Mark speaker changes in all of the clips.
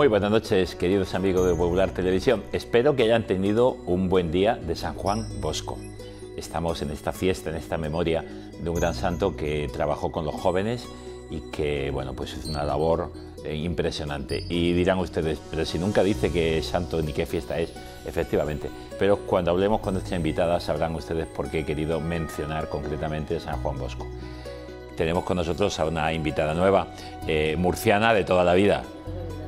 Speaker 1: Muy buenas noches, queridos amigos de Popular Televisión. Espero que hayan tenido un buen día de San Juan Bosco. Estamos en esta fiesta, en esta memoria de un gran santo que trabajó con los jóvenes y que, bueno, pues es una labor eh, impresionante. Y dirán ustedes, pero si nunca dice qué santo ni qué fiesta es, efectivamente. Pero cuando hablemos con nuestra invitada sabrán ustedes por qué he querido mencionar concretamente San Juan Bosco. Tenemos con nosotros a una invitada nueva, eh, murciana de toda la vida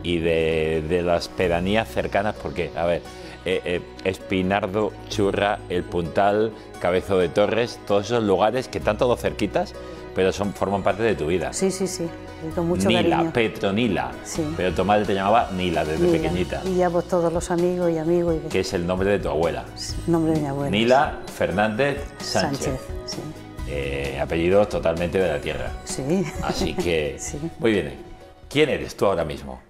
Speaker 1: y de, las pedanías cercanas, porque, a ver, eh, eh, Espinardo, Churra, El Puntal, Cabezo de Torres, todos esos lugares que están todos cerquitas, pero son, forman parte de tu vida. Sí, sí, sí, con mucho Nila, Petronila, pero tu madre te llamaba Nila desde pequeñita. Y
Speaker 2: ya pues todos los amigos y amigos. Y...
Speaker 1: Que es el nombre de tu abuela.
Speaker 2: nombre de mi abuela.
Speaker 1: Nila Fernández Sánchez. Sánchez sí. Eh, apellidos totalmente de la tierra. Sí. Así que, muy bien. ¿Quién eres tú ahora mismo?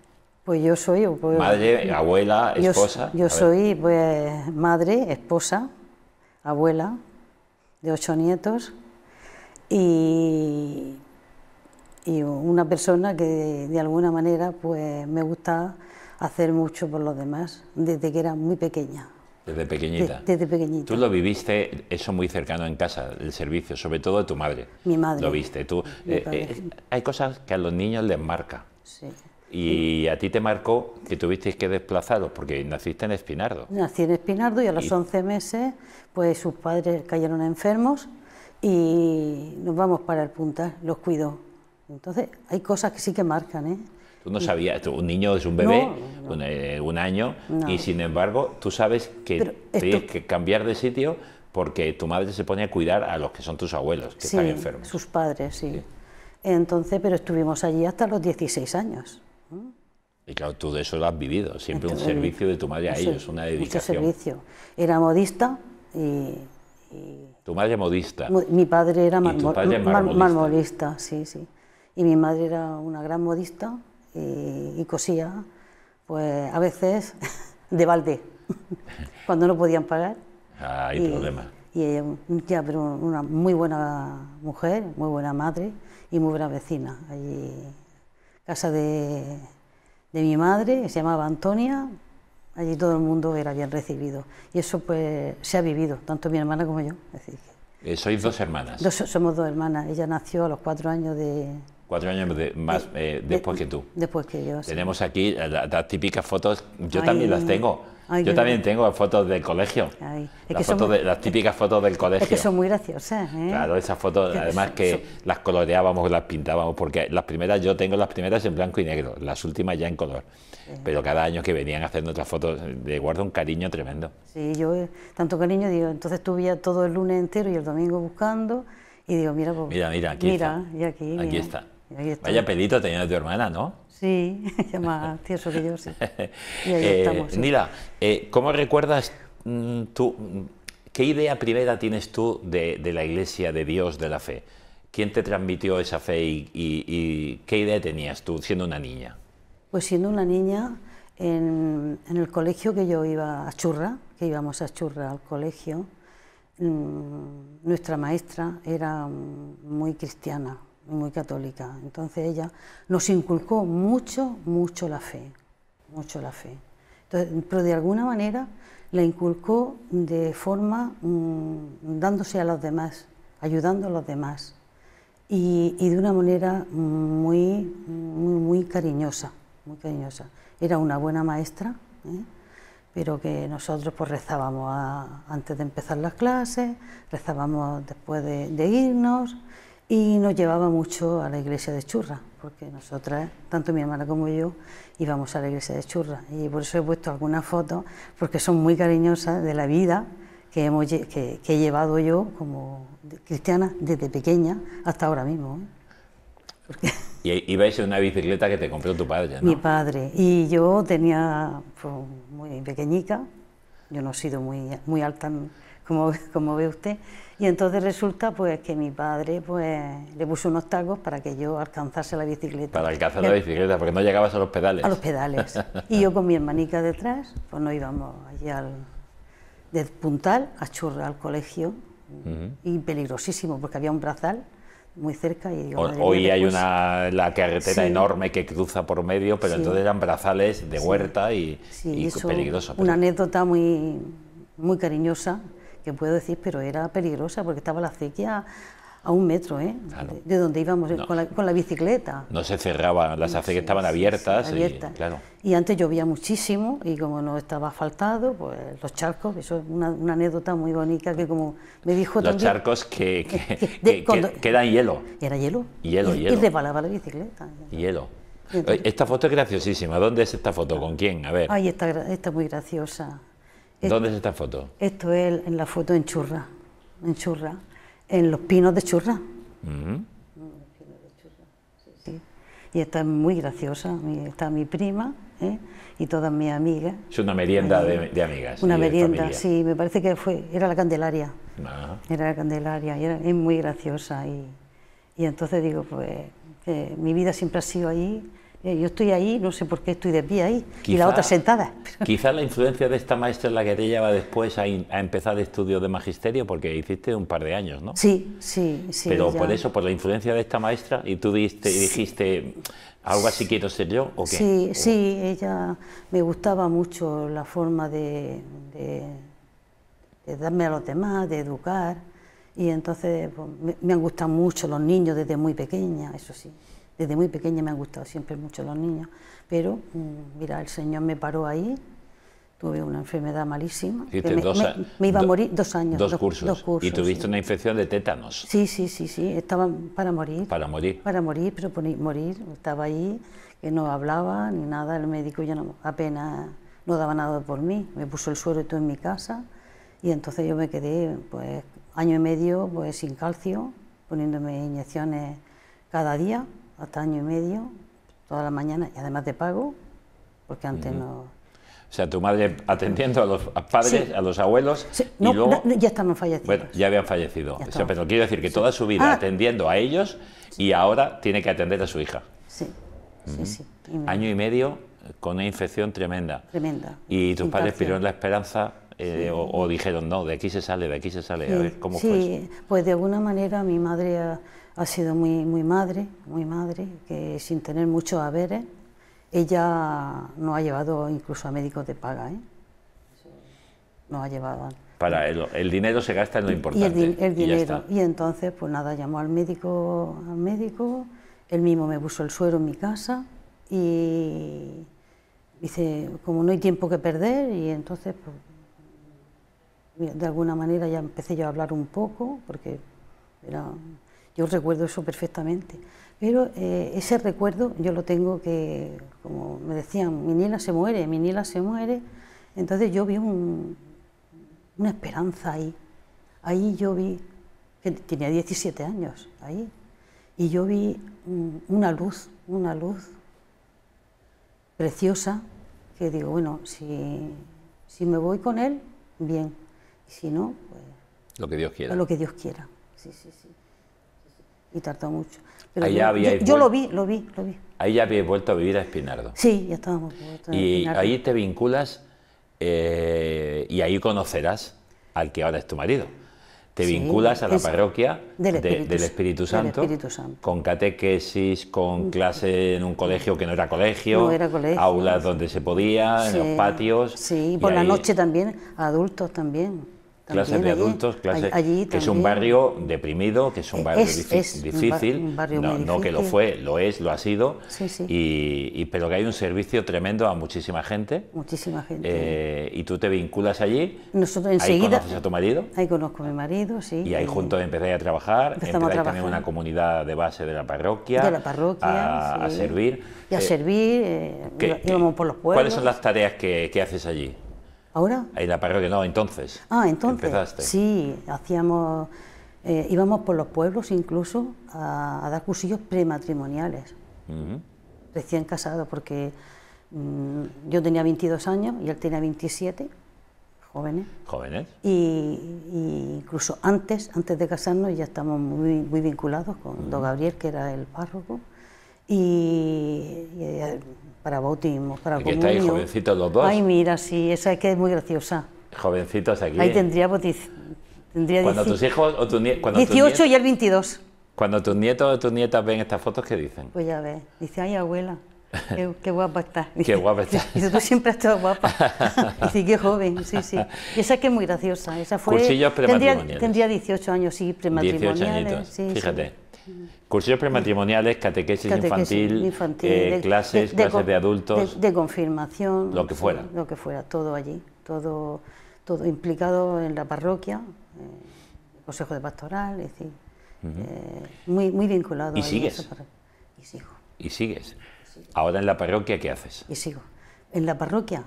Speaker 2: Pues yo soy... madre,
Speaker 1: abuela, esposa. Yo, soy
Speaker 2: pues, madre, esposa, abuela de ocho nietos y, una persona que de, alguna manera pues me gusta hacer mucho por los demás desde que era muy pequeña.
Speaker 1: Desde pequeñita.
Speaker 2: desde pequeñita. Tú lo
Speaker 1: viviste eso muy cercano en casa, el servicio, sobre todo de tu madre. Mi madre. Lo viste tú. Eh, eh, hay cosas que a los niños les marca. Sí. Y a ti te marcó que tuvisteis que desplazado porque naciste en Espinardo.
Speaker 2: Nací en Espinardo y a los 11 meses, pues sus padres cayeron enfermos y nos vamos para el Punta, los cuido. Entonces, hay cosas que sí que marcan, ¿eh?
Speaker 1: Tú no sabías, un niño es un bebé, eh, Un, año, y sin embargo, tú sabes que tienes que cambiar de sitio porque tu madre se pone a cuidar a los que son tus abuelos, que están enfermos.
Speaker 2: Sus padres, sí. sí. Entonces, pero estuvimos allí hasta los 16 años.
Speaker 1: Y claro, tú de eso lo has vivido, siempre un servicio de tu madre a ellos, una dedicación. Mucho
Speaker 2: servicio. Era modista y,
Speaker 1: ¿Tu madre modista?
Speaker 2: Mi padre era mar sí, sí. Y mi madre era una gran modista y, cosía, pues a veces de balde, cuando no podían pagar. Ah, hay problemas. Y ella, ya, una muy buena mujer, muy buena madre y muy buena vecina allí casa de, mi madre, que se llamaba Antonia, allí todo el mundo era bien recibido. Y eso pues se ha vivido, tanto mi hermana como yo.
Speaker 1: Eh, sois dos hermanas.
Speaker 2: somos dos hermanas. Ella nació a los cuatro años de...
Speaker 1: Cuatro años más eh, después que tú. Después que yo. Tenemos aquí eh, las, típicas fotos, yo también las tengo yo, también tengo fotos del colegio.
Speaker 2: las,
Speaker 1: típicas fotos del colegio. Es que son
Speaker 2: muy graciosas. ¿eh? Claro,
Speaker 1: esas fotos, además que las coloreábamos, las pintábamos, porque las primeras, yo tengo las primeras en blanco y negro, las últimas ya en color. Pero cada año que venían haciendo otras fotos, de guardo un cariño tremendo.
Speaker 2: Sí, yo eh, tanto cariño, digo, entonces tuve todo el lunes entero y el domingo buscando, y digo, mira, pues, mira, mira, aquí mira, Y aquí, está. Vaya
Speaker 1: pelito tenía tu hermana, ¿no?
Speaker 2: Sí, ya más que yo, Y eh, estamos. Nila,
Speaker 1: eh, ¿cómo recuerdas mm, tú, mm, qué idea primera tienes tú de, la iglesia, de Dios, de la fe? ¿Quién te transmitió esa fe y, qué idea tenías tú siendo una niña?
Speaker 2: Pues siendo una niña, en, el colegio que yo iba a Churra, que íbamos a Churra al colegio, mm, nuestra maestra era muy cristiana, muy católica. Entonces ella nos inculcó mucho, mucho la fe, mucho la fe. Entonces, pero de alguna manera la inculcó de forma mm, dándose a los demás, ayudando a los demás y, de una manera muy, muy, cariñosa, muy cariñosa. Era una buena maestra, ¿eh? pero que nosotros pues rezábamos antes de empezar las clases, rezábamos después de irnos y nos llevaba mucho a la iglesia de Churra, porque nosotras, tanto mi hermana como yo, íbamos a la iglesia de Churra. Y por eso he puesto algunas fotos, porque son muy cariñosas de la vida que, hemos, que, que he llevado yo como cristiana desde pequeña hasta ahora mismo.
Speaker 1: ¿eh? Y iba Y ibais en una bicicleta que te compró tu padre, ¿no? Mi padre.
Speaker 2: Y yo tenía, pues, muy pequeñita... yo no he sido muy, muy alta, como, como ve usted, y entonces resulta pues que mi padre pues le puso unos tacos para que yo alcanzase la bicicleta. Para alcanzar la
Speaker 1: bicicleta, porque no llegabas a los pedales. A los
Speaker 2: pedales. y yo con mi hermanica detrás, pues no íbamos allí al, de Puntal a Churra, al colegio, y peligrosísimo, porque había un brazal muy cerca. Y Hoy hay una,
Speaker 1: la carretera enorme que cruza por medio, pero entonces eran brazales de huerta y, peligroso. Una
Speaker 2: anécdota muy, muy cariñosa que puedo decir, pero era peligrosa porque estaba la acequia a un metro, ¿eh? De, donde íbamos eh, con, la, bicicleta.
Speaker 1: No se cerraba, las acequias estaban abiertas.
Speaker 2: Y, antes llovía muchísimo y como no estaba asfaltado, pues los charcos, eso es una, anécdota muy bonita que como me dijo Los charcos
Speaker 1: que, que, que, hielo.
Speaker 2: Era hielo. Hielo, y, hielo. Y la bicicleta. Hielo. esta
Speaker 1: foto es graciosísima. ¿Dónde es esta foto? ¿Con quién? A ver. Ay,
Speaker 2: esta está muy graciosa.
Speaker 1: ¿Dónde es esta foto?
Speaker 2: Esto es en la foto en Churra, en Churra, en los pinos de Churra.
Speaker 1: Mm.
Speaker 2: Y esta es muy graciosa, está mi prima ¿eh? y todas mis amigas.
Speaker 1: Es una merienda de, amigas. Una merienda, sí,
Speaker 2: me parece que fue, era la Candelaria. Era la Candelaria, y es muy graciosa. Y, entonces digo, pues eh, mi vida siempre ha sido ahí eh, yo estoy ahí, no sé por qué estoy de pie ahí,
Speaker 1: y la otra sentada. Quizás la influencia de esta maestra es la que te lleva después a, empezar estudios de magisterio, porque hiciste un par de años, ¿no?
Speaker 2: Sí, sí, sí. Pero por eso,
Speaker 1: por la influencia de esta maestra, y tú dijiste, dijiste algo así quiero ser yo, ¿o qué? Sí,
Speaker 2: sí, ella me gustaba mucho la forma de, darme a los demás, de educar, y entonces pues, me han gustado mucho los niños desde muy pequeña, eso sí. Desde muy pequeña me han gustado siempre mucho los niños, pero mm, mira, el Señor me paró ahí, tuve una enfermedad malísima. me, me, iba a morir dos años. Dos, cursos. Y tuviste
Speaker 1: una infección de tétanos.
Speaker 2: Sí, sí, sí, sí. Estaba para morir.
Speaker 1: Para morir. Para
Speaker 2: morir, pero morir. Estaba ahí, que no hablaba ni nada. El médico ya no, apenas no daba nada por mí. Me puso el suero y todo en mi casa. Y entonces yo me quedé, pues, año y medio pues, sin calcio, poniéndome inyecciones cada día hasta año y medio, toda la mañana, y además de pago, porque antes no...
Speaker 1: O sea, tu madre atendiendo a los padres, a los abuelos. y luego,
Speaker 2: ya estaban fallecidos.
Speaker 1: Bueno, ya habían fallecido. pero quiero decir que toda su vida ah. atendiendo a ellos y ahora tiene que atender a su hija. Sí, sí, sí. Año y medio con una infección tremenda. Tremenda. Y tus padres pidieron la esperanza eh, o, dijeron, no, de aquí se sale, de aquí se sale. A ver, ¿cómo fue sí
Speaker 2: pues de alguna manera mi madre ha sido muy, muy madre, muy madre, que sin tener muchos haberes, ella no ha llevado incluso a médicos de paga, ¿eh? No ha llevado.
Speaker 1: Para el, dinero se gasta en lo importante. Y el, dinero.
Speaker 2: Y, entonces, pues nada, llamó al médico, al médico, él mismo me puso el suero en mi casa y dice, como no hay tiempo que perder, y entonces, pues, de alguna manera ya empecé yo a hablar un poco, porque era yo recuerdo eso perfectamente. Pero eh, ese recuerdo yo lo tengo que, como me decían, mi niña se muere, mi niña se muere. Entonces yo vi una esperanza ahí. Ahí yo vi, que tenía 17 años, ahí. Y yo vi una luz, una luz preciosa, que digo, bueno, si, si me voy con él, bien. Y si no, pues...
Speaker 1: Lo que Dios quiera. Lo que Dios
Speaker 2: quiera, sí, sí, sí y tardó mucho.
Speaker 1: Pero yo, lo
Speaker 2: vi, lo vi, lo vi.
Speaker 1: Ahí ya habías vuelto a vivir a Espinardo.
Speaker 2: Sí, ya estábamos. y ahí
Speaker 1: te vinculas eh, y ahí conocerás al que ahora es tu marido. Te vinculas a la parroquia del Espíritu, Santo, con catequesis, con mm. clase en un colegio que no era colegio, aulas donde se podía, en los patios. Sí, y por la noche
Speaker 2: también, adultos también clases de adultos, clases que es un barrio
Speaker 1: deprimido, que es un eh, barrio difícil, no, que lo fue, lo es, lo ha sido, Y, pero que hay un servicio tremendo a muchísima gente.
Speaker 2: Muchísima gente. Eh,
Speaker 1: y tú te vinculas allí.
Speaker 2: Nosotros enseguida. Ahí conoces a tu marido. Ahí conozco a mi marido, sí. Y ahí juntos
Speaker 1: empezáis a trabajar, empezáis a también una comunidad de base de la parroquia. De la parroquia. A, servir.
Speaker 2: Y a eh, servir, por los pueblos. ¿Cuáles son las
Speaker 1: tareas que, que haces allí? ¿Ahora? ahí la parroquia, no, entonces.
Speaker 2: Ah, entonces. Empezaste. Sí, hacíamos, eh, íbamos por los pueblos incluso a, dar cursillos prematrimoniales, recién casados, porque mm, yo tenía 22 años y él tenía 27, jóvenes. Jóvenes. Y, incluso antes, antes de casarnos, ya estamos muy, vinculados con don Gabriel, que era el párroco. y eh, para bautismo, para Aquí comunión. estáis jovencitos los dos. Ay, mira, sí, esa es que es muy graciosa.
Speaker 1: Jovencitos aquí. Ahí tendría,
Speaker 2: pues, tendría cuando tus
Speaker 1: hijos o tus nietos... 18 y
Speaker 2: el 22.
Speaker 1: Cuando tus nietos o tus nietas ven estas fotos, ¿qué dicen?
Speaker 2: Pues ya ves, dice, ay, abuela, qué, guapa estás. qué guapa estás. Dice, tú siempre has estado guapa. dice, qué joven, sí, sí. Y esa es que es muy graciosa. Esa fue, Cursillos prematrimoniales. Tendría, tendría 18 años, sí, prematrimoniales. 18 añitos, sí, fíjate. Sí.
Speaker 1: Cursillos prematrimoniales, catequesis, eh, infantil, clases, de, adultos.
Speaker 2: De, confirmación. Lo que fuera. Lo que fuera, todo allí, todo, todo implicado en la parroquia, eh, consejo de pastoral, es decir, eh, muy, vinculado. ¿Y sigues?
Speaker 1: Y ¿Y sigues? Ahora en la parroquia, ¿qué haces?
Speaker 2: Y sigo. En la parroquia,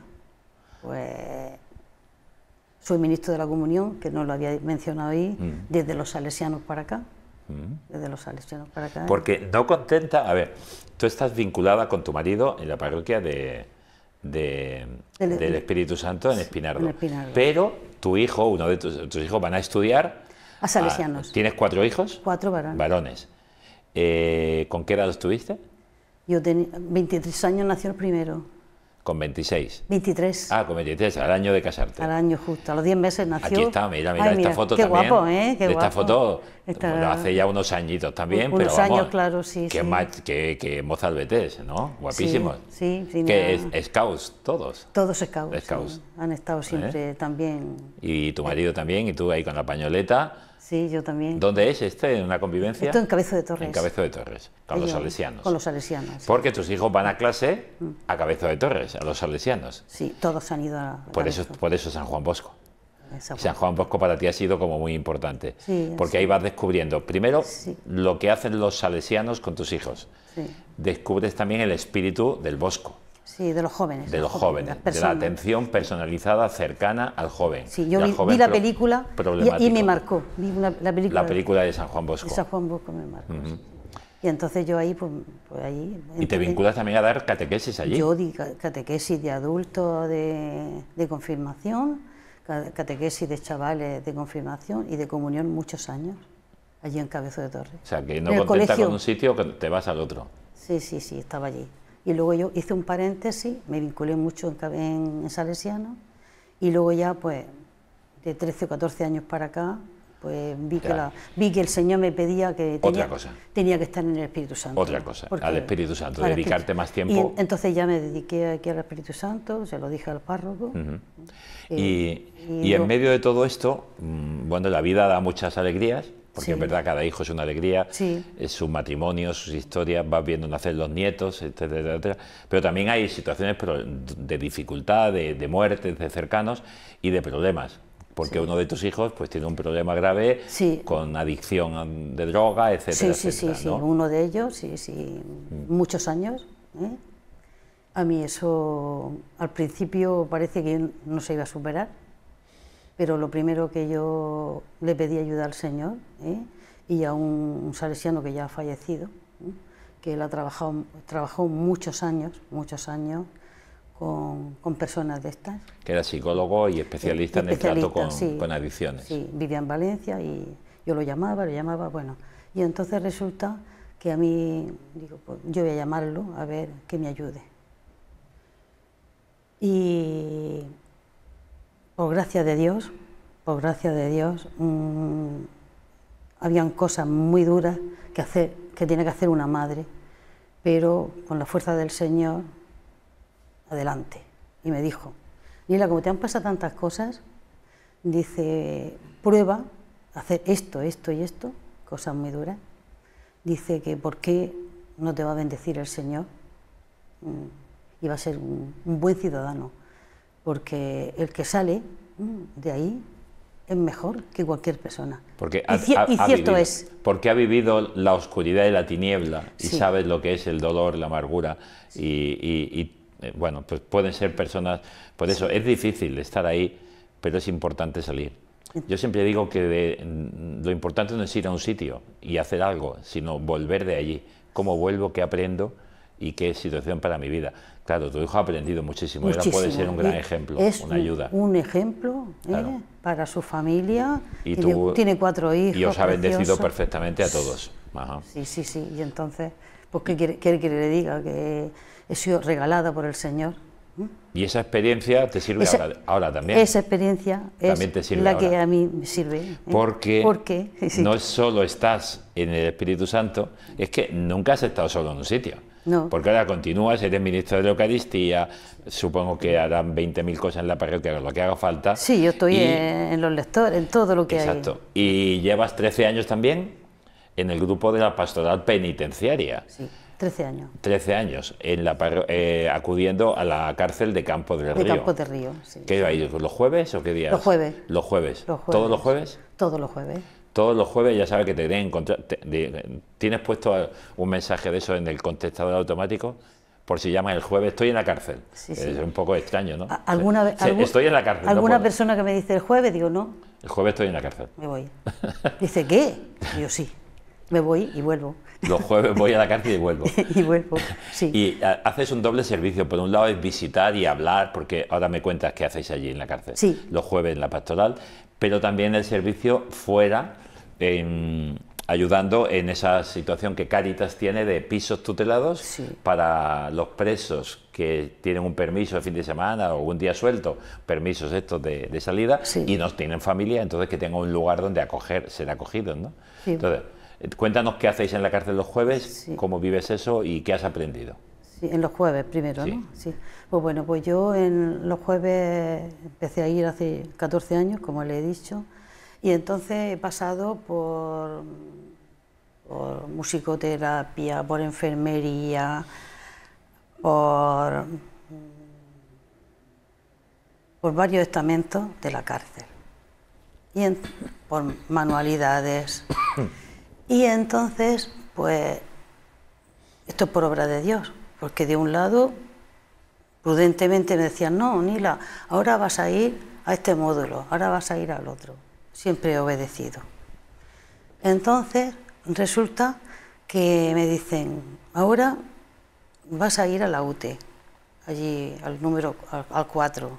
Speaker 2: pues soy ministro de la comunión, que no lo había mencionado ahí, mm. desde los salesianos para acá. Desde los salesianos para acá. Porque
Speaker 1: no contenta, a ver, tú estás vinculada con tu marido en la parroquia de, del Espíritu Santo en Espinardo, Pero tu hijo, uno de tus, hijos van a estudiar.
Speaker 2: A salesianos.
Speaker 1: ¿Tienes cuatro hijos? Cuatro varones. Eh, ¿Con qué edad estuviste?
Speaker 2: Yo tenía 23 años, nació el primero.
Speaker 1: Con 26. 23. Ah, con 23, al año de casarte.
Speaker 2: Al año justo, a los 10 meses nació. Aquí está,
Speaker 1: mira, mira, esta foto foto qué Guapo, ¿eh? Qué esta foto
Speaker 2: esta... Pues, hace
Speaker 1: ya unos añitos también, unos pero vamos. años, claro, sí. qué sí. Más, qué ¿no? Guapísimos. Sí, sí. que es, scouts, todos.
Speaker 2: Todos scouts. scouts. Han estado siempre ¿Eh? también.
Speaker 1: Y tu marido también, y tú ahí con la pañoleta
Speaker 2: Sí, yo también. ¿Dónde
Speaker 1: es este? ¿En una convivencia? en
Speaker 2: Cabezo de Torres. En Cabezo
Speaker 1: de Torres, con los salesianos. Con
Speaker 2: los salesianos.
Speaker 1: Porque tus hijos van a clase mm. a Cabezo de Torres, a los salesianos. Sí,
Speaker 2: todos han ido a. Por eso,
Speaker 1: por eso San Juan Bosco. San Juan Bosco para ti ha sido como muy importante, porque ahí vas descubriendo, primero, lo que hacen los salesianos con tus hijos. Descubres también el espíritu del bosco
Speaker 2: Sí, de los jóvenes. De los jóvenes, de la atención
Speaker 1: personalizada cercana al joven. Sí, yo vi, la película y, me marcó.
Speaker 2: la, película,
Speaker 1: de San Juan Bosco. De San
Speaker 2: Juan Bosco me marcó. Y entonces yo ahí, pues, pues ahí... ¿Y te vinculas
Speaker 1: también a dar catequesis allí? Yo di
Speaker 2: catequesis de adultos de, de confirmación, catequesis de chavales de confirmación y de comunión muchos años, allí en Cabezo de Torre. O
Speaker 1: sea, que no contenta con un sitio, te vas al otro.
Speaker 2: Sí, sí, sí, estaba allí. Y luego yo hice un paréntesis, me vinculé mucho en, Salesiano y luego ya pues de 13 o 14 años para acá pues vi, que la, vi que el Señor me pedía que tenía, tenía que estar en el Espíritu Santo. Otra cosa, al Espíritu Santo, dedicarte más tiempo. Y entonces ya me dediqué aquí al Espíritu Santo, se lo dije al párroco.
Speaker 1: Eh, y, en medio de todo esto, mm, bueno, la vida da muchas alegrías, porque es verdad, cada hijo es una alegría, sí. es su matrimonio, sus historias, vas viendo nacer los nietos, etcétera, Pero también hay situaciones de dificultad, de, de muertes, de cercanos y de problemas porque uno de tus hijos pues tiene un problema grave con adicción de droga, etc. Sí, sí, sí, sí,
Speaker 2: uno de ellos, sí, sí, mm. muchos años. ¿eh? A mí eso al principio parece que no se iba a superar, pero lo primero que yo le pedí ayuda al Señor ¿eh? y a un, salesiano que ya ha fallecido, ¿eh? que él ha trabajado, trabajó muchos años, muchos años con, personas de estas.
Speaker 1: Que era psicólogo y especialista, en el trato con, adicciones.
Speaker 2: Sí, vivía en Valencia y yo lo llamaba, lo llamaba, bueno. Y entonces resulta que a mí, digo, pues, yo voy a llamarlo a ver que me ayude. Y por gracia de Dios, por gracia de Dios, mm, habían cosas muy duras que, hacer, que tiene que hacer una madre, pero con la fuerza del Señor, adelante. Y me dijo, Nila, como te han pasado tantas cosas, dice, prueba hacer esto, esto y esto, cosas muy duras. Dice que por qué no te va a bendecir el Señor mm, y va a ser un buen ciudadano porque el que sale mm, de ahí es mejor que cualquier persona.
Speaker 1: Porque y, cierto es. Porque ha vivido la oscuridad y la tiniebla y sabes lo que es el dolor, la amargura y, eh, bueno, pues pueden ser personas. Por eso es difícil estar ahí, pero es importante salir. Yo siempre digo que mm, lo importante no es ir a un sitio y hacer algo, sino volver de allí. ¿Cómo vuelvo? ¿Qué aprendo? ¿Y qué situación para mi vida? Claro, tu hijo ha aprendido muchísimo, puede ser un gran ejemplo, una ayuda.
Speaker 2: Un ejemplo ¿eh? para su familia. Y tiene, tú, tiene cuatro hijos. Y os ha bendecido perfectamente a todos. Sí, sí, sí. Y entonces, pues, ¿qué quiere, que le diga? Que he sido regalada por el Señor. ¿eh?
Speaker 1: Y esa experiencia te sirve ahora, también. Esa
Speaker 2: experiencia es la que a mí me sirve. ¿eh?
Speaker 1: Porque, no solo estás en el Espíritu Santo, es que nunca has estado solo en un sitio. Porque ahora continúas, eres ministro de la Eucaristía, supongo que harán 20.000 cosas en la parroquia, lo que haga falta. Sí, yo estoy en
Speaker 2: los lectores, en todo lo que hay. Exacto.
Speaker 1: Y llevas 13 años también en el grupo de la pastoral penitenciaria. Sí. 13 años. 13 años, en la eh, acudiendo a la cárcel de Campo de Río. Campo del Río, sí. ¿Qué ¿Los jueves o qué días? Los jueves. ¿Los jueves? Los jueves. ¿Todos los jueves?
Speaker 2: Todos los jueves
Speaker 1: todos los jueves ya sabes que te den... tienes puesto un mensaje de eso en el contestador automático por si llama el jueves, estoy en la cárcel. Es un poco extraño, ¿no?
Speaker 2: ¿Alguna, vez. estoy en la cárcel. ¿Alguna persona que me dice el jueves? Digo, no.
Speaker 1: El jueves estoy en la cárcel.
Speaker 2: Me voy. Dice, ¿qué? Yo sí. Me voy y vuelvo.
Speaker 1: Los jueves voy a la cárcel y vuelvo. y vuelvo, sí. Y eh, haces un doble servicio. Por un lado es visitar y hablar, porque ahora me cuentas qué hacéis allí en la cárcel. Los jueves en la pastoral, pero también el servicio fuera, ayudando en esa situación que Cáritas tiene de pisos tutelados para los presos que tienen un permiso de fin de semana o un día suelto, permisos estos de, salida, y no tienen familia, entonces que tengan un lugar donde acoger, ser acogidos. ¿no? Entonces, eh, cuéntanos qué hacéis en la cárcel los jueves, cómo vives eso y qué has aprendido.
Speaker 2: en los jueves primero, ¿no? Pues bueno, pues yo en los jueves empecé a ir hace 14 años, como le he dicho, y entonces he pasado por, musicoterapia, por enfermería, por, por varios estamentos de la cárcel, y por manualidades. Y entonces, pues, esto es por obra de Dios, porque de un lado, prudentemente me decían, no, Nila, ahora vas a ir a este módulo, ahora vas a ir al otro. Siempre he obedecido. Entonces, resulta que me dicen, ahora vas a ir a la UTE, allí al número, al, 4.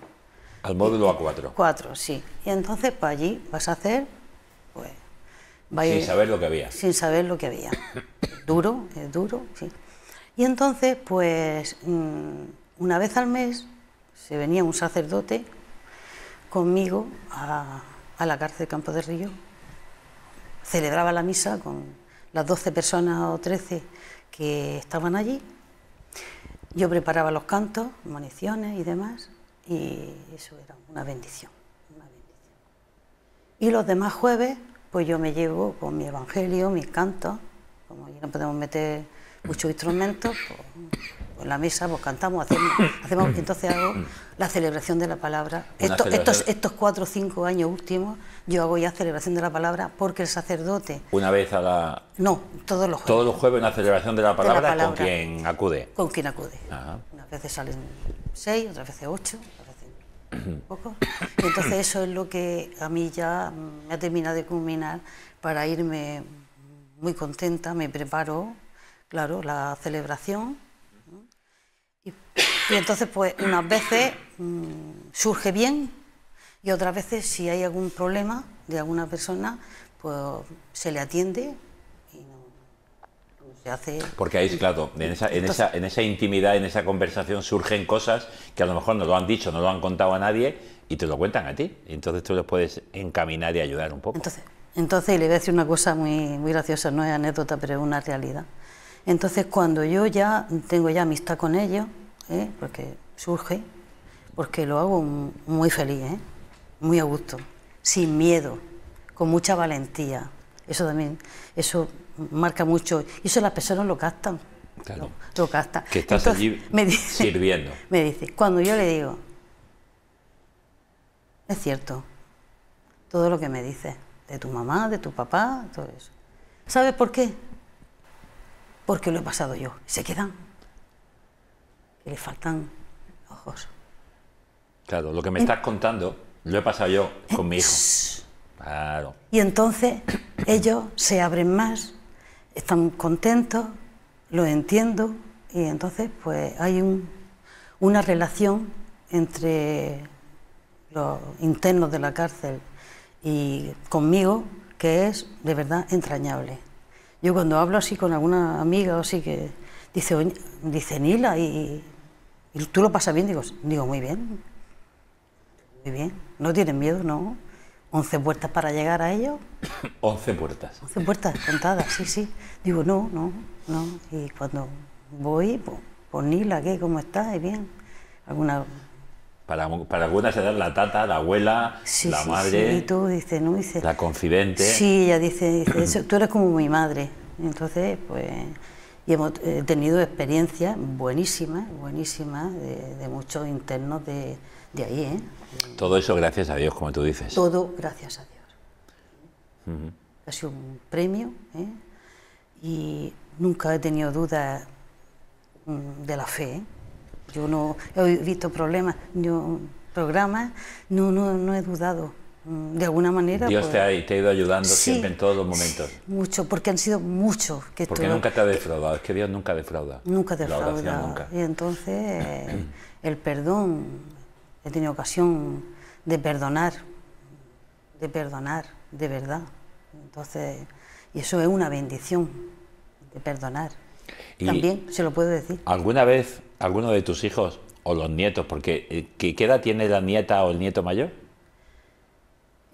Speaker 1: Al módulo A4.
Speaker 2: 4, sí. Y entonces para pues, allí vas a hacer sin saber lo que había. Sin saber lo que había. duro, es duro, sí. Y entonces, pues, mm, una vez al mes se venía un sacerdote conmigo a, la cárcel de Campo de Río. Celebraba la misa con las 12 personas o 13 que estaban allí. Yo preparaba los cantos, municiones y demás, y eso era una bendición. Y los demás jueves pues yo me llevo con mi evangelio, mis cantos, como ya no podemos meter muchos instrumentos, pues, en la mesa pues cantamos, hacemos, entonces hago la celebración de la palabra. Estos, estos, estos, cuatro o cinco años últimos yo hago ya celebración de la palabra porque el sacerdote...
Speaker 1: Una vez a la...
Speaker 2: No, todos los jueves.
Speaker 1: Todos los jueves una celebración de la palabra, de la palabra con quien acude. Con quien acude. Ajá.
Speaker 2: Unas veces salen seis, otras veces ocho, poco. entonces eso es lo que a mí ya me ha terminado de culminar para irme muy contenta, me preparo, claro, la celebración. Y, entonces, pues, unas veces mm, surge bien y otras veces, si hay algún problema de alguna persona, pues se le atiende porque ahí, claro,
Speaker 1: en esa, en, esa, intimidad, en esa conversación surgen cosas que a lo mejor no lo han dicho, no lo han contado a nadie y te lo cuentan a ti. Entonces tú los puedes encaminar y ayudar
Speaker 2: un poco. Entonces, entonces le voy a decir una cosa muy, graciosa, no es anécdota, pero es una realidad. Entonces cuando yo ya tengo ya amistad con ellos, ¿eh? porque surge, porque lo hago muy feliz, ¿eh? muy a gusto, sin miedo, con mucha valentía, eso también, eso marca mucho. Y eso las personas lo captan. Claro. Lo, captan. Que
Speaker 1: estás allí me dice, sirviendo.
Speaker 2: Me dice, cuando yo le digo, es cierto, todo lo que me dices, de tu mamá, de tu papá, todo eso. ¿Sabes por qué? Porque lo he pasado yo. Se quedan. Y le faltan ojos.
Speaker 1: Claro, lo que me estás contando lo he pasado yo con mi hijo.
Speaker 2: Y entonces ellos se abren más, están contentos, lo entiendo, y entonces pues hay una relación entre los internos de la cárcel y conmigo que es de verdad entrañable. Yo cuando hablo así con alguna amiga o así que dice, dice Nila y, tú lo pasas bien, digo, digo muy bien, muy bien, no tienen miedo, no, 11 puertas para llegar a ellos.
Speaker 1: 11 puertas. 11 puertas
Speaker 2: contadas, sí, sí. Digo, no, no, no. Y cuando voy, pues, pues Nila, ¿qué? ¿Cómo estás? ¿Y bien? Alguna...
Speaker 1: Para, para se edades, la tata, la abuela, la madre. y
Speaker 2: tú dices, ¿no? Dices,
Speaker 1: la confidente. Sí,
Speaker 2: ella dice, dice tú eres como mi madre. Entonces, pues. Y hemos tenido experiencias buenísimas, buenísimas, de, de muchos internos de de ahí, ¿eh?
Speaker 1: Todo eso gracias a Dios, como tú dices.
Speaker 2: Todo gracias a Dios. Ha sido un premio ¿eh? y nunca he tenido duda mm, de la fe. ¿eh? Yo no he visto problemas, yo, programas, no, no, no he dudado. Mm, de alguna manera. Dios pues te,
Speaker 1: ha, te, ido ayudando siempre en todos los momentos.
Speaker 2: mucho, porque han sido muchos. Que porque nunca
Speaker 1: te ha defraudado, que, es que Dios nunca defrauda. Nunca defrauda.
Speaker 2: Y entonces el perdón he tenido ocasión de perdonar, de perdonar, de verdad. Entonces, y eso es una bendición, de perdonar. También se lo puedo decir.
Speaker 1: ¿Alguna vez alguno de tus hijos o los nietos, porque eh, ¿qué, edad tiene la nieta o el nieto mayor?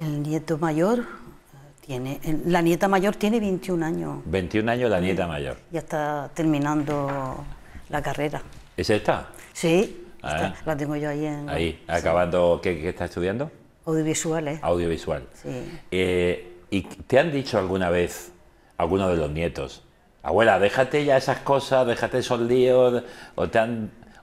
Speaker 2: El nieto mayor tiene, la nieta mayor tiene 21 años.
Speaker 1: 21 años la nieta mayor.
Speaker 2: Ya está terminando la carrera. ¿Es esta? Sí, la la tengo yo ahí en... Ahí,
Speaker 1: acabando, ¿qué, está estás estudiando?
Speaker 2: Audiovisual. ¿eh?
Speaker 1: Audiovisual. Sí. Eh, ¿Y te han dicho alguna vez, alguno de los nietos, abuela, déjate ya esas cosas, déjate esos líos, o te,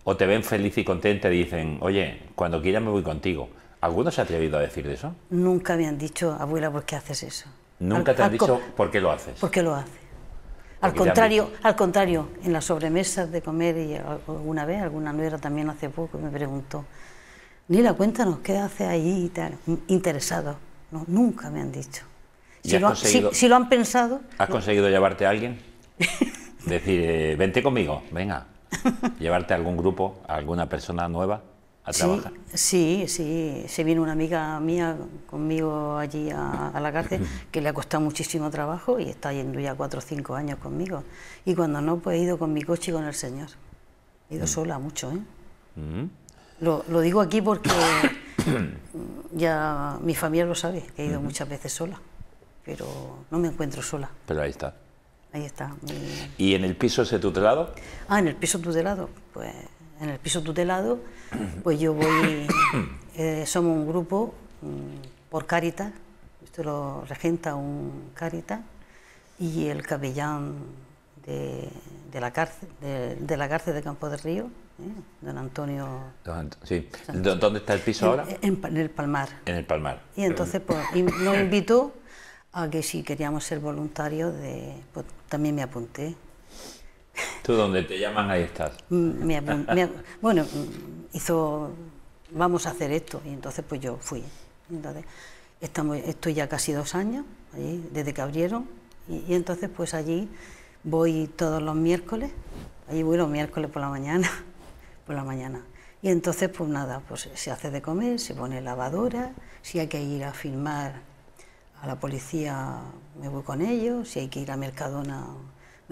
Speaker 1: o te ven feliz y contenta y dicen, oye, cuando quieras me voy contigo? ¿Alguno se ha atrevido a decir eso?
Speaker 2: Nunca me han dicho, abuela, ¿por qué haces eso?
Speaker 1: Nunca te han dicho, ¿por qué lo haces? ¿Por qué lo haces?
Speaker 2: Al contrario, al contrario, en las sobremesas de comer y alguna vez, alguna nuera también hace poco me preguntó, Nila, cuéntanos qué hace allí y tal, interesado. No, nunca me han dicho. Si lo, han, pensado...
Speaker 1: ¿Has conseguido llevarte a alguien? Decir, eh, vente conmigo, venga. llevarte a algún grupo, a alguna persona nueva a trabajar.
Speaker 2: Sí, sí, se vino una amiga mía conmigo allí a, la cárcel que le ha costado muchísimo trabajo y está yendo ya cuatro o cinco años conmigo. Y cuando no, pues he ido con mi coche y con el señor. He ido mm. sola mucho, ¿eh? Mm. Lo, digo aquí porque ya mi familia lo sabe, he ido mm. muchas veces sola, pero no me encuentro sola. Pero ahí está. Ahí está.
Speaker 1: ¿Y en el piso ese tutelado?
Speaker 2: Ah, en el piso tutelado, pues en el piso tutelado, pues yo voy, eh, somos un grupo mm, por Caritas, esto lo regenta un Caritas y el capellán de, la, cárcel, de, la cárcel de Campo del Río, ¿eh? don Antonio.
Speaker 1: Don, ¿Dónde está el piso ahora? En, el Palmar. En el Palmar.
Speaker 2: Y entonces pues, nos invitó a que si queríamos ser voluntarios, de, pues, también me apunté.
Speaker 1: Tú donde te llaman, ahí estás. Mm,
Speaker 2: bueno, mm, hizo, vamos a hacer esto, y entonces pues yo fui. Entonces, estamos, estoy ya casi dos años, desde que abrieron, y, entonces pues allí voy todos los miércoles, allí voy los miércoles por la mañana, por la mañana. Y entonces, pues nada, pues se hace de comer, se pone lavadora, si hay que ir a filmar a la policía, me voy con ellos, si hay que ir a Mercadona,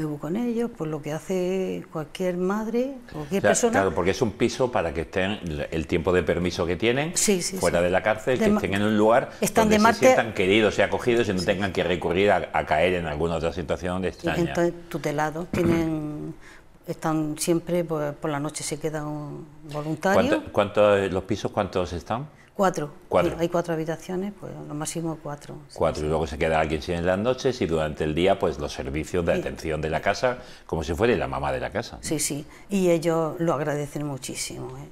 Speaker 2: busco con ellos, pues lo que hace cualquier madre, cualquier persona. Claro,
Speaker 1: porque es un piso para que estén el tiempo de permiso que tienen fuera de la cárcel, que estén en un lugar están donde se sientan queridos y acogidos y no tengan que recurrir a, caer en alguna otra situación extraña. entonces
Speaker 2: tutelados, tienen están siempre pues, por la noche se quedan voluntarios.
Speaker 1: ¿Cuántos los pisos cuántos están?
Speaker 2: Cuatro. Hay cuatro habitaciones, pues lo máximo cuatro.
Speaker 1: Cuatro, y luego se queda alguien sin en las noches y durante el día, pues los servicios de atención de la casa, como si fuera la mamá de la casa. Sí,
Speaker 2: sí, y ellos lo agradecen muchísimo, ¿eh?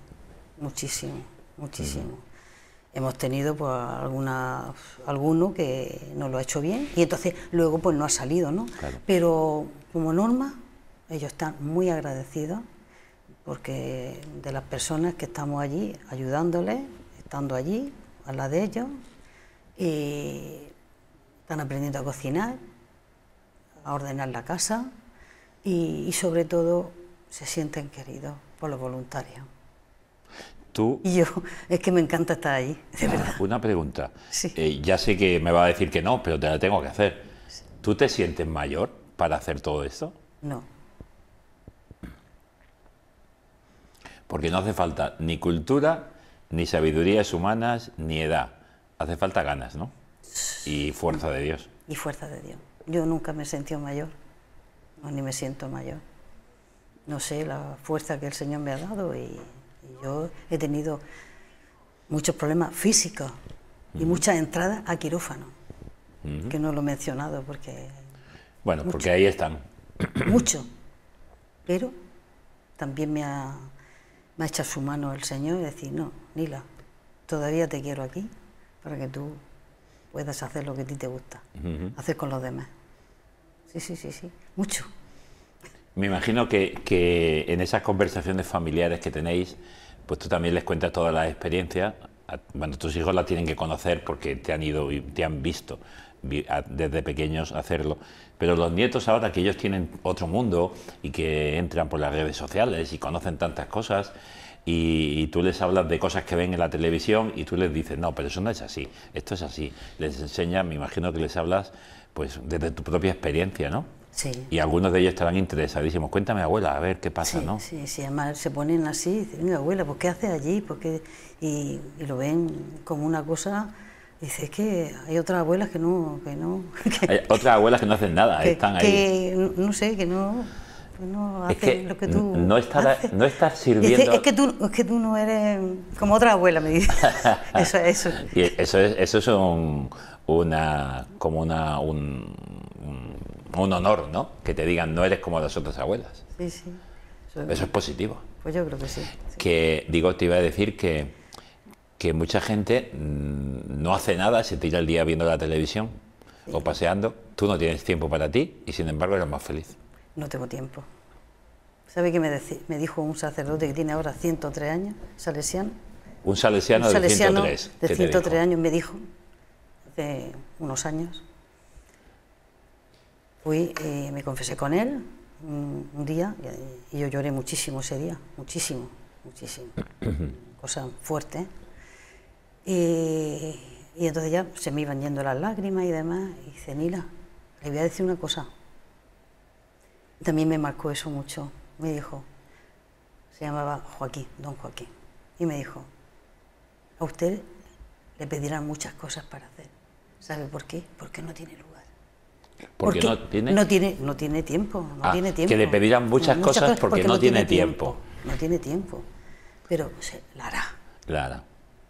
Speaker 2: muchísimo, muchísimo. Hemos tenido pues, alguna, alguno que no lo ha hecho bien y entonces luego pues no ha salido, ¿no? Pero como norma, ellos están muy agradecidos porque de las personas que estamos allí ayudándoles allí, a lado de ellos, y están aprendiendo a cocinar, a ordenar la casa y, sobre todo se sienten queridos por los voluntarios. Tú, y yo, es que me encanta estar ahí...
Speaker 1: Ah, una pregunta. Eh, ya sé que me va a decir que no, pero te la tengo que hacer. ¿Tú te sientes mayor para hacer todo esto? No. Porque no hace falta ni cultura, ni sabidurías humanas, ni edad. Hace falta ganas, ¿no? Y fuerza de Dios.
Speaker 2: Y fuerza de Dios. Yo nunca me he sentido mayor, ni me siento mayor. No sé la fuerza que el Señor me ha dado y, yo he tenido muchos problemas físicos y muchas entradas a quirófano, que no lo he mencionado porque...
Speaker 1: Bueno, porque ahí están.
Speaker 2: Mucho, pero también me ha, me ha echado su mano el Señor y decir, no, Nila, todavía te quiero aquí para que tú puedas hacer lo que a ti te gusta, hacer con los demás. Sí, sí, sí, sí, mucho.
Speaker 1: Me imagino que, que, en esas conversaciones familiares que tenéis, pues tú también les cuentas todas las experiencias. Ah, bueno, tus hijos la tienen que conocer porque te han ido y te han visto desde pequeños hacerlo. Pero los nietos ahora que ellos tienen otro mundo y que entran por las redes sociales y conocen tantas cosas, y, tú les hablas de cosas que ven en la televisión y tú les dices, no, pero eso no es así, esto es así. Les enseñas, me imagino que les hablas pues desde tu propia experiencia, ¿no? Sí. Y algunos de ellos estarán interesadísimos. Cuéntame, abuela, a ver qué pasa, ¿no?
Speaker 2: Sí, sí, además se ponen así, dicen, abuela, ¿por qué haces allí? Porque y, lo ven como una cosa. Dice, es que hay otras abuelas que no. Que no
Speaker 1: que, hay otras abuelas que no hacen nada, están ahí.
Speaker 2: Que, no sé, que no no estás No sirviendo. Es que, tú, no eres como otra abuela, me dice.
Speaker 1: eso, Y eso es, eso es un, una, como una, un, un, honor, ¿no? Que te digan, no eres como las otras
Speaker 2: abuelas. Eso es, positivo. Pues yo creo que
Speaker 1: sí, digo, te iba a decir que, que mucha gente mm, no hace nada, se tira el día viendo la televisión o paseando. Tú no tienes tiempo para ti y sin embargo eres más feliz
Speaker 2: no tengo tiempo. ¿Sabe qué me, me dijo un sacerdote que tiene ahora 103 años, salesiano?
Speaker 1: Un salesiano, un de 103. De 103
Speaker 2: años me dijo, de unos años. Fui, y eh, me confesé con él un, día y, yo lloré muchísimo ese día, muchísimo, muchísimo. Cosa fuerte. Y, entonces ya se me iban yendo las lágrimas y demás. Y dice, le voy a decir una cosa también me marcó eso mucho. Me dijo, se llamaba Joaquín, don Joaquín, y me dijo, a usted le pedirán muchas cosas para hacer. ¿Sabe por qué? Porque no tiene lugar. Porque, no tiene no tiene no tiene tiempo, no ah, tiene tiempo. Que le pedirán muchas, cosas, porque, no, tiene, tiempo. No tiene tiempo. Pero se la
Speaker 1: hará.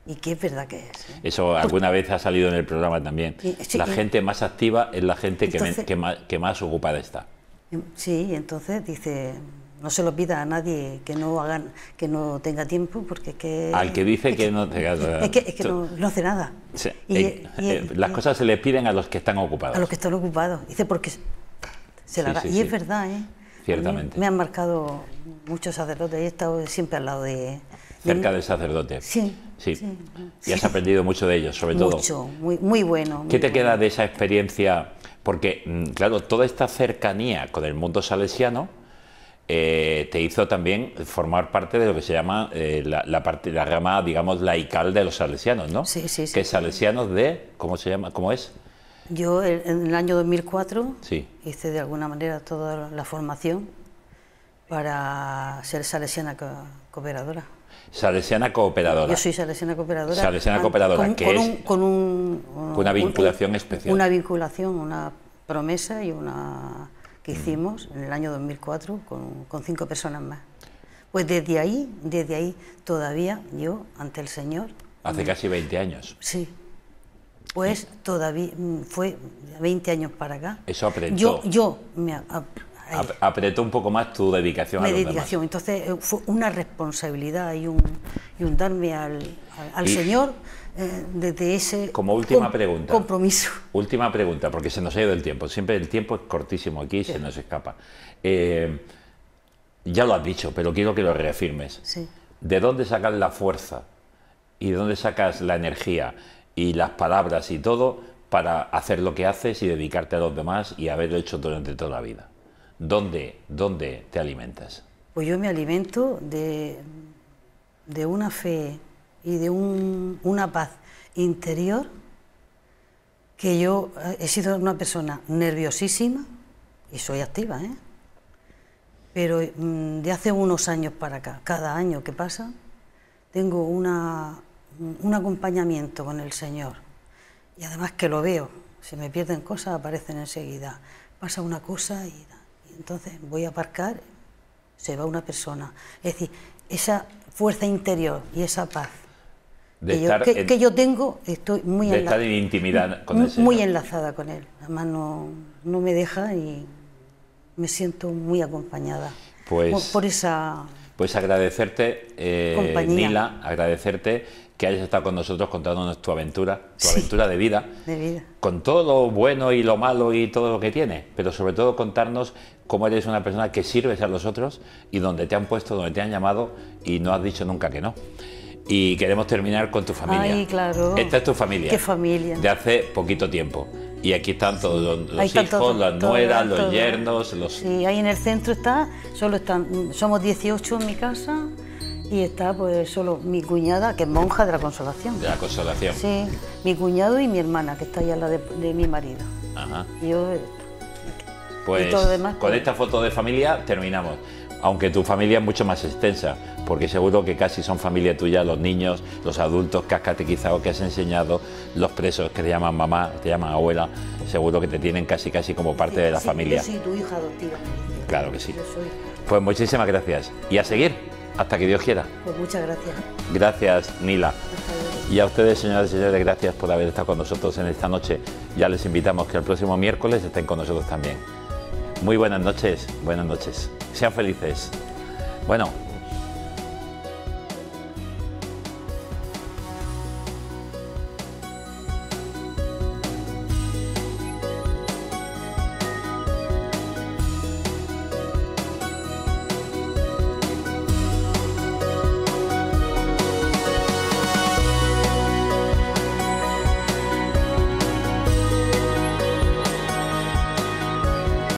Speaker 2: Y qué es verdad que es.
Speaker 1: ¿eh? Eso alguna vez ha salido en el programa también. la gente más activa es la gente que, más, que, más, ocupada está.
Speaker 2: Sí, entonces dice, no se lo pida a nadie que no hagan, que no tenga tiempo, porque es que... Al que
Speaker 1: dice que, no tenga Es que, no, hace nada. Eh, eh, las cosas se les piden a los que están ocupados. A los
Speaker 2: que están ocupados. Dice, porque se la da. Y es verdad, ¿eh? Ciertamente. Me han marcado muchos sacerdotes, he estado siempre al lado de...
Speaker 1: Cerca de sacerdotes.
Speaker 2: Sí. Y has
Speaker 1: aprendido mucho de ellos, sobre todo. Mucho,
Speaker 2: muy, muy bueno. ¿Qué
Speaker 1: te queda de esa experiencia porque, mm, claro, toda esta cercanía con el mundo salesiano eh, te hizo también formar parte de lo que se llama eh, la, parte, la rama, digamos, laical de los salesianos, ¿no? Sí, sí, sí. Que salesianos de, ¿cómo se llama? ¿Cómo es?
Speaker 2: Yo en el año 2004 hice de alguna manera toda la formación para ser salesiana cooperadora.
Speaker 1: Salesiana Cooperadora. Yo
Speaker 2: soy Salesiana Cooperadora. Salesiana Cooperadora, con, que con es con una vinculación especial. Una vinculación, una promesa y una que mm. hicimos en el año 2004 con, cinco personas más. Pues desde ahí, desde ahí todavía yo ante el Señor. Hace mm,
Speaker 1: casi 20 años.
Speaker 2: Sí. Pues todavía mm, fue 20 años para acá.
Speaker 1: Eso aprendió. Yo,
Speaker 2: yo me,
Speaker 1: apretó un poco más tu dedicación a dedicación.
Speaker 2: Entonces eh, fue una responsabilidad y un, y un darme al, al Señor eh, desde ese como
Speaker 1: última pregunta, compromiso. Última pregunta, porque se nos ha ido el tiempo. Siempre el tiempo es cortísimo aquí y se nos escapa. Eh, ya lo has dicho, pero quiero que lo reafirmes. ¿De dónde sacas la fuerza y de dónde sacas la energía y las palabras y todo para hacer lo que haces y dedicarte a los demás y haberlo hecho durante toda la vida? ¿Dónde, dónde te alimentas?
Speaker 2: Pues yo me alimento de, de una fe y de un, una paz interior que yo eh, he sido una persona nerviosísima y soy activa, ¿eh? pero mm, de hace unos años para acá, cada año que pasa, tengo una, un acompañamiento con el Señor y además que lo veo, Si me pierden cosas, aparecen enseguida, pasa una cosa y entonces voy a aparcar, se va una persona. Es decir, esa fuerza interior y esa paz
Speaker 1: que, yo,
Speaker 2: tengo, estoy muy,
Speaker 1: enlazada, con muy
Speaker 2: enlazada con él. Además, no, no me deja y me siento muy acompañada. Pues, por, esa.
Speaker 1: Pues agradecerte, eh, Nila, agradecerte que hayas estado con nosotros contándonos tu aventura, tu aventura de vida, de vida, con todo lo bueno y lo malo y todo lo que tiene, pero sobre todo contarnos cómo eres una persona que sirves a los otros y donde te han puesto, donde te han llamado y no has dicho nunca que no. Y queremos terminar con tu familia. Ay,
Speaker 2: claro. Esta
Speaker 1: es tu familia. ¿Qué
Speaker 2: familia? De
Speaker 1: hace poquito tiempo. Y aquí están todos los, hijos, las nueras, los yernos, los...
Speaker 2: Sí, ahí en el centro está, solo están, somos 18 en mi casa y está pues solo mi cuñada, que es monja de la Consolación. De la Consolación. Sí, mi cuñado y mi hermana, que está allá la de, de mi marido. Ajá. Yo eh,
Speaker 1: pues con esta foto de familia terminamos. Aunque tu familia es mucho más extensa, porque seguro que casi son familia tuya los niños, los adultos que has catequizado, que has enseñado, los presos que te llaman mamá, te llaman abuela, seguro que te tienen casi casi como parte de la familia. Sí,
Speaker 2: tu hija adoptiva.
Speaker 1: Claro que sí. Pues muchísimas gracias. Y a seguir, hasta que Dios quiera.
Speaker 2: Pues muchas gracias.
Speaker 1: Gracias, Nila. Y a ustedes, señoras y señores, gracias por haber estado con nosotros en esta noche. Ya les invitamos que el próximo miércoles estén con nosotros también. Muy buenas noches, buenas noches. Sean felices. Bueno,